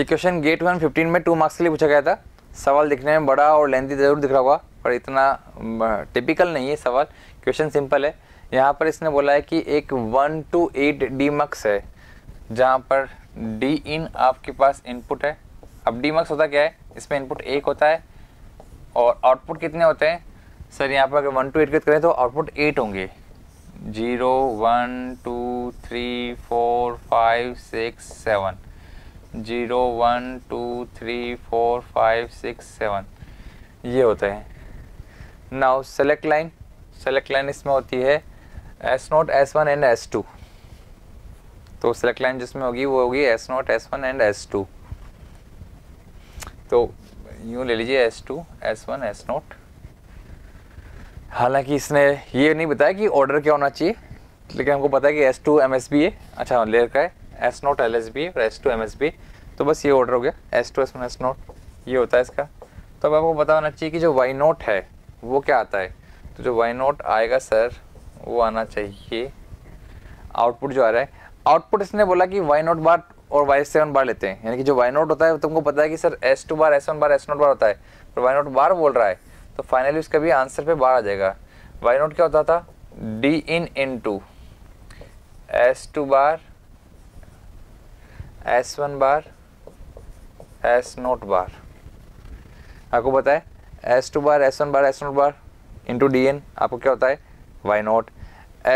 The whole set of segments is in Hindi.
ये क्वेश्चन गेट वन फिफ्टीन में टू मार्क्स के लिए पूछा गया था सवाल दिखने में बड़ा और लेंथी जरूर दिख रहा होगा पर इतना टिपिकल नहीं है सवाल क्वेश्चन सिंपल है यहाँ पर इसने बोला है कि एक one to eight demux है जहाँ पर डी इन आपके पास इनपुट है अब डी मक्स होता क्या है इसमें इनपुट एक होता है और आउटपुट कितने होते हैं सर यहाँ पर अगर वन टू एट करें तो आउटपुट एट होंगे zero one two three four five six seven zero one two three four five six seven ये होते हैं now select line select line इसमें होती है S not S one and S two तो सेलेक्ट लाइन जिसमें होगी वो होगी S not S one and S two तो यूँ ले लीजिए S two S one S not हालांकि इसने ये नहीं बताया कि ऑर्डर क्या होना चाहिए लेकिन हमको पता है कि S two M S B है अच्छा लेर का है एस नोट एल और एस टू एम तो बस ये ऑर्डर हो गया S two S one S not ये होता है इसका तो अब आपको बता चाहिए कि जो वाई नोट है वो क्या आता है तो जो वाई नोट आएगा सर वो आना चाहिए आउटपुट जो आ रहा है आउटपुट इसने बोला कि वाई नोट बार और वाई सेवन बार लेते हैं यानी कि जो वाई नोट होता है तुमको पता है कि sir S two bar S one bar S note bar होता है पर वाई नोट बार बोल रहा है तो फाइनली उसका भी आंसर पे बार आ जाएगा वाई नोट क्या होता था D in into S two bar S one bar S note bar आपको पता है S two bar S one bar S note bar into D N आपको क्या होता है Y not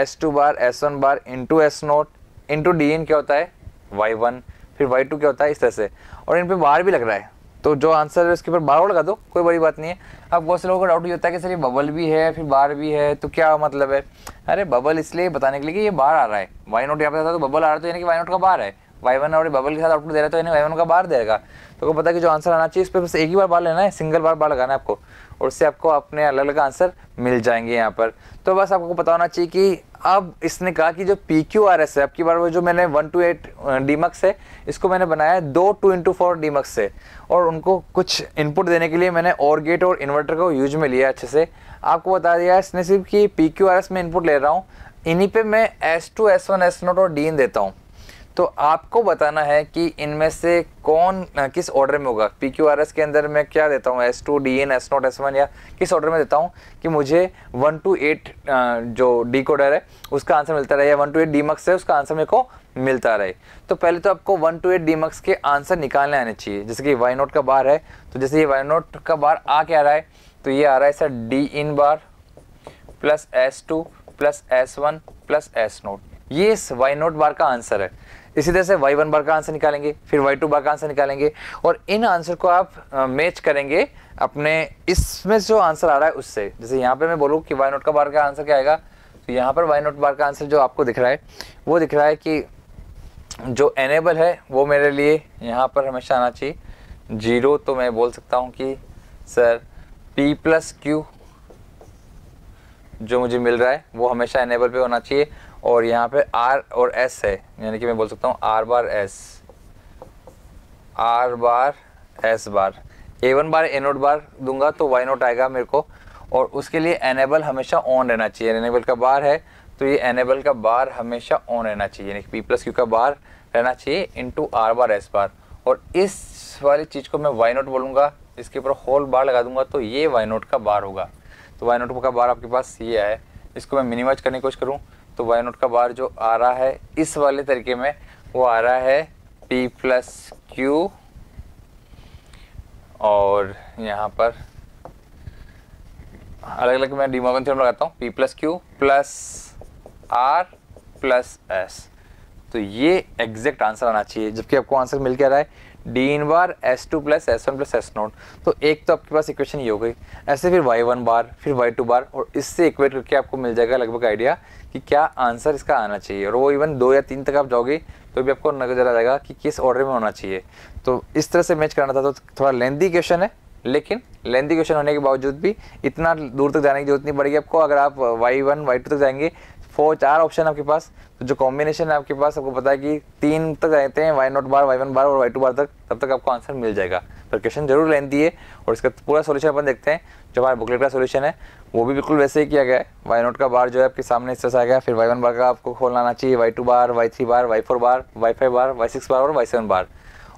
S two bar S one bar into S not into D N क्या होता है वाई वन फिर वाई टू क्या होता है इस तरह से और इन पर बार भी लग रहा है तो जो आंसर है उसके ऊपर बार लगा दो कोई बड़ी बात नहीं है अब बहुत से लोगों का डाउट ये होता है कि सर ये बबल भी है फिर बार भी है तो क्या मतलब है अरे बबल इसलिए बताने के लिए कि ये बार आ रहा है वाई नोट यहाँ पर था तो बबल आ रहा है तो यानी कि वाई नोट का बार है वाई वन और बबल के साथ आउटपुट दे रहा है तो यानी वाई वन का बार देगा तो आपको पता है कि जो आंसर आना चाहिए इस पर बस एक ही बार बार लेना है सिंगल बार बार लगाना है आपको और उससे आपको अपने अलग अलग आंसर मिल जाएंगे यहाँ पर तो बस आपको पता होना चाहिए कि अब इसने कहा कि जो पी क्यू आर एस है आपकी बार वो जो मैंने वन टू एट डीमक्स है इसको मैंने बनाया है दो टू इंटू फोर डीमक्स से और उनको कुछ इनपुट देने के लिए मैंने और गेट और इन्वर्टर को यूज में लिया अच्छे से आपको बता दिया इसने सिर्फ कि पी क्यू आर एस में इनपुट ले रहा हूँ इन्हीं पे मैं S two S one S not और डीन देता हूँ तो आपको बताना है कि इनमें से कौन किस ऑर्डर में होगा पी क्यू आर एस के अंदर मैं क्या देता हूँ S two D N S not S one या किस ऑर्डर में देता हूँ कि मुझे वन टू एट जो डी कोडर है उसका आंसर मिलता रहे या one to eight demux है उसका आंसर मेरे को मिलता रहे तो पहले तो आपको one to eight demux के आंसर निकालने आने चाहिए जैसे कि वाई नोट का बार है तो जैसे ये वाई नोट का बार आ क्या रहा है तो ये आ रहा है sir D in bar plus S two plus S one plus S not ये इस वाई नोट बार का आंसर है इसी तरह से वाई वन बार का आंसर निकालेंगे फिर वाई टू बार का आंसर निकालेंगे और इन आंसर को आप मैच करेंगे अपने इसमें जो आंसर आ रहा है उससे जैसे यहाँ पे मैं बोलूँ कि वाई नोट का बार का आंसर क्या आएगा तो यहाँ पर वाई नोट बार का आंसर जो आपको दिख रहा है वो दिख रहा है कि जो एनेबल है वो मेरे लिए यहाँ पर हमेशा आना चाहिए जीरो तो मैं बोल सकता हूँ कि सर पी प्लस क्यू जो मुझे मिल रहा है वो हमेशा एनेबल पे होना चाहिए और यहाँ पे आर और एस है यानी कि मैं बोल सकता हूँ R bar S R bar S bar A one bar A not bar दूंगा तो वाई नोट आएगा मेरे को और उसके लिए एनेबल हमेशा ऑन रहना चाहिए एनेबल का बार है तो ये एनेबल का बार हमेशा ऑन रहना चाहिए यानी कि पी प्लस क्यू का बार रहना चाहिए into R bar S bar और इस वाली चीज़ को मैं वाई नोट बोलूँगा इसके ऊपर होल बार लगा दूंगा तो ये वाई नोट का बार होगा तो वाई नोट का बार आपके पास ये है इसको मैं मिनिमाइज करने की कोशिश करूँ तो वाई नोट का बार जो आ रहा है इस वाले तरीके में वो आ रहा है पी प्लस क्यू और यहाँ पर अलग अलग मैं डीमोगन थ्योरम लगाता हूँ P plus Q plus R plus S तो ये एग्जैक्ट आंसर आना चाहिए जबकि आपको आंसर मिल क्या रहा है D in bar S two plus S one plus S naught तो एक तो आपके पास इक्वेशन ये हो गई ऐसे फिर वाई वन बार फिर वाई टू बार और इससे इक्वेट करके आपको मिल जाएगा लगभग आइडिया कि क्या आंसर इसका आना चाहिए और वो इवन दो या तीन तक आप जाओगे तो भी आपको नजर आ जाएगा कि किस ऑर्डर में होना चाहिए तो इस तरह से मैच करना था तो थोड़ा लेंदी क्वेश्चन है लेकिन लेंदी क्वेश्चन होने के बावजूद भी इतना दूर तक जाने की जरूरत नहीं पड़ेगी आपको अगर आप वाई वन वाई टू तक जाएंगे फोर चार ऑप्शन आपके पास तो जो कॉम्बिनेशन है आपके पास आपको पता है कि तीन तक रहते हैं Y naught bar Y one bar और वाई टू बार तक तब तक आपको आंसर मिल जाएगा पर क्वेश्चन जरूर लेन है और इसका पूरा सोल्यूशन अपन देखते हैं जो हमारे बुकलेट का सोल्यूशन है वो भी बिल्कुल वैसे ही किया गया है वाई नॉट का बार जो है आपके सामने इस तरह से आ गया फिर वाई वन बार का आपको खोलना आना चाहिए Y two bar Y three bar Y four bar Y five bar Y six bar और वाई सेवन बार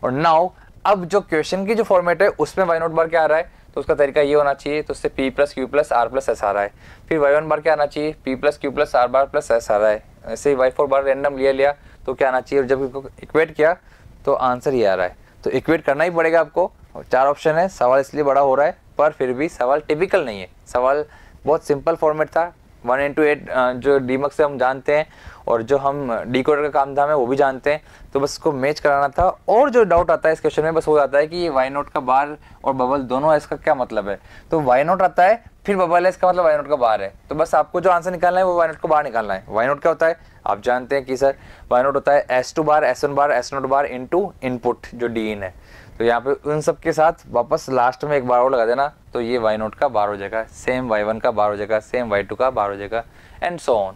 और नाउ अब जो क्वेश्चन की जो फॉर्मेट है उसमें वाई नॉट बार क्या आ रहा है तो उसका तरीका ये होना चाहिए तो उससे P plus Q plus R plus S आ रहा है फिर वाई वन बार क्या आना चाहिए P plus Q plus R bar plus S आ रहा है ऐसे ही वाई फोर बार रेंडम लिया लिया तो क्या आना चाहिए और जब इक्वेट किया तो आंसर ये आ रहा है तो इक्वेट करना ही पड़ेगा आपको चार ऑप्शन है सवाल इसलिए बड़ा हो रहा है पर फिर भी सवाल टिपिकल नहीं है सवाल बहुत सिंपल फॉर्मेट था वन इन टू एट जो डीमक से हम जानते हैं और जो हम डी का काम था हमें वो भी जानते हैं तो बस इसको मैच कराना था और जो डाउट आता है इस क्वेश्चन में बस वो आता है कि ये वाई नोट का बार और बबल दोनों है इसका क्या मतलब है तो वाई नोट आता है फिर बबल है इसका मतलब वाई नोट का बार है तो बस आपको जो आंसर निकालना है वो वाई नोट का बाहर निकालना है वाई नोट क्या होता है आप जानते हैं कि सर वाई नोट होता है S two bar S one bar S note bar in input जो डी इन है तो यहाँ पे उन सब के साथ वापस लास्ट में एक बार और लगा देना तो ये वाई नोट का बार हो जाएगा सेम वाई वन का बार हो जाएगा सेम वाई टू का बार हो जाएगा एंड सो ऑन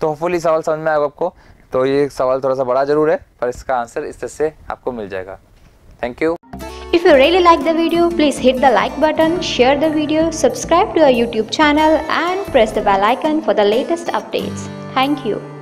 तो होपफुली सवाल समझ में आएगा आपको तो ये सवाल थोड़ा सा बड़ा जरूर है पर इसका आंसर इस तरह से आपको मिल जाएगा thank you If you really like the video, please hit the like button, share the video, subscribe to our YouTube channel and press the bell icon for the latest updates. Thank you.